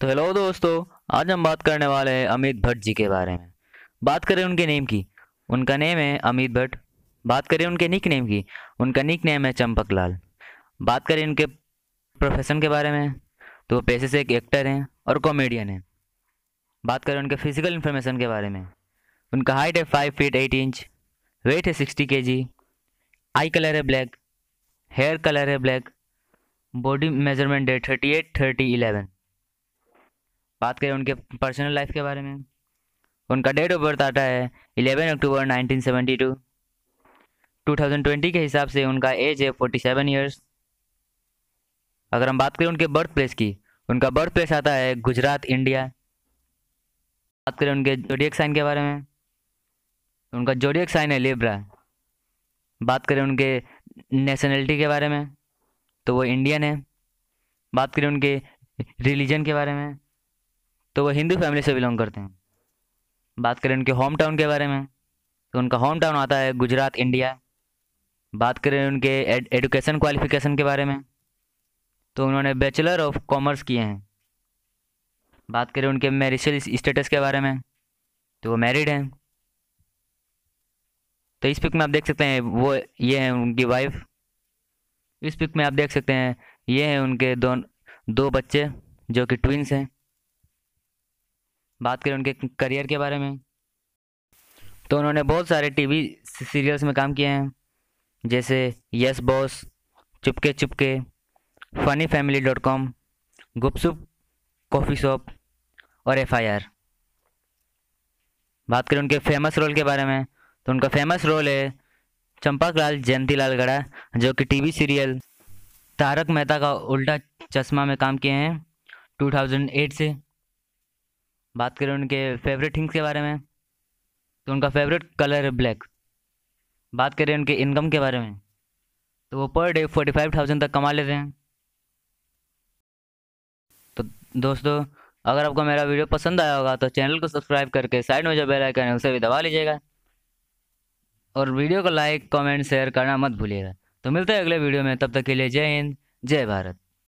तो हेलो दोस्तों आज हम बात करने वाले हैं अमित भट्ट जी के बारे में बात करें उनके नेम की उनका नेम है अमित भट्ट बात करें उनके निक नेम की उनका निक नेम है चंपक लाल बात करें उनके प्रोफेशन के बारे में तो वो पैसे से एक एक्टर हैं और कॉमेडियन हैं बात करें उनके फिजिकल इन्फॉर्मेशन के बारे में उनका हाइट है five feet eight inch weight है sixty K G eye colour है ब्लैक हेयर कलर है ब्लैक बॉडी मेजरमेंट है थर्टी एट थर्टी इलेवन बात करें उनके पर्सनल लाइफ के बारे में उनका डेट ऑफ बर्थ आता है eleven October nineteen seventy two two thousand twenty के हिसाब से उनका एज है फोर्टी सेवन ईयर्स अगर हम बात करें उनके बर्थ प्लेस की उनका बर्थ प्लेस आता है गुजरात इंडिया बात करें उनके जोडियक साइन के बारे में उनका जोडियक साइन है लेब्रा बात करें उनके नेशनलिटी के बारे में तो वो इंडियन है बात करें उनके रिलीजन के बारे में तो वो हिंदू फैमिली से बिलोंग करते हैं बात करें उनके होम टाउन के बारे में तो उनका होम टाउन आता है गुजरात इंडिया बात करें उनके एड, एडुकेशन क्वालिफिकेशन के बारे में तो उन्होंने बैचलर ऑफ कॉमर्स किए हैं बात करें उनके मेरिशल स्टेटस के बारे में तो वो मैरिड हैं तो इस पिक में आप देख सकते हैं वो ये हैं उनकी वाइफ इस पिक में आप देख सकते हैं ये हैं उनके दो दो बच्चे जो कि ट्विंस हैं बात करें उनके करियर के बारे में तो उन्होंने बहुत सारे टीवी सीरियल्स में काम किए हैं जैसे yes boss Chupke Chupke funny family dot com Gupshup coffee shop और एफ आई आर बात करें उनके फेमस रोल के बारे में तो उनका फेमस रोल है चंपा लाल जयंती लाल गढ़ा जो कि टीवी सीरियल तारक मेहता का उल्टा चश्मा में काम किए हैं 2008 से बात करें उनके फेवरेट थिंग्स के बारे में तो उनका फेवरेट कलर है ब्लैक बात करें उनके इनकम के बारे में तो वो per day forty five thousand तक कमा लेते हैं तो दोस्तों अगर आपको मेरा वीडियो पसंद आया होगा तो चैनल को सब्सक्राइब करके साइड में जो बेल आइकन है उसे भी दबा लीजिएगा और वीडियो को लाइक कमेंट शेयर करना मत भूलिएगा तो मिलते हैं अगले वीडियो में तब तक के लिए जय हिंद जय भारत